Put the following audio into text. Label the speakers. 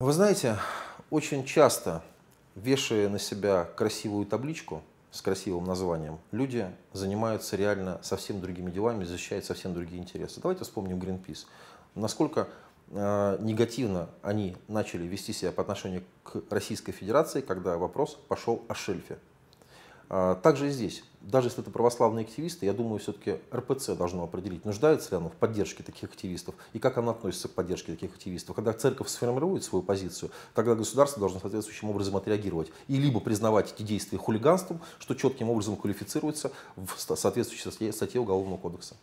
Speaker 1: Вы знаете,
Speaker 2: очень часто, вешая на себя красивую табличку с красивым названием, люди занимаются реально совсем другими делами, защищают совсем другие интересы. Давайте вспомним Greenpeace. Насколько э, негативно они начали вести себя по отношению к Российской Федерации, когда вопрос пошел о шельфе. А, также и здесь. Даже если это православные активисты, я думаю, все-таки РПЦ должно определить, нуждается ли оно в поддержке таких активистов и как оно относится к поддержке таких активистов. Когда церковь сформирует свою позицию, тогда государство должно соответствующим образом отреагировать и либо признавать эти действия хулиганством, что четким образом квалифицируется в соответствующей статье Уголовного кодекса.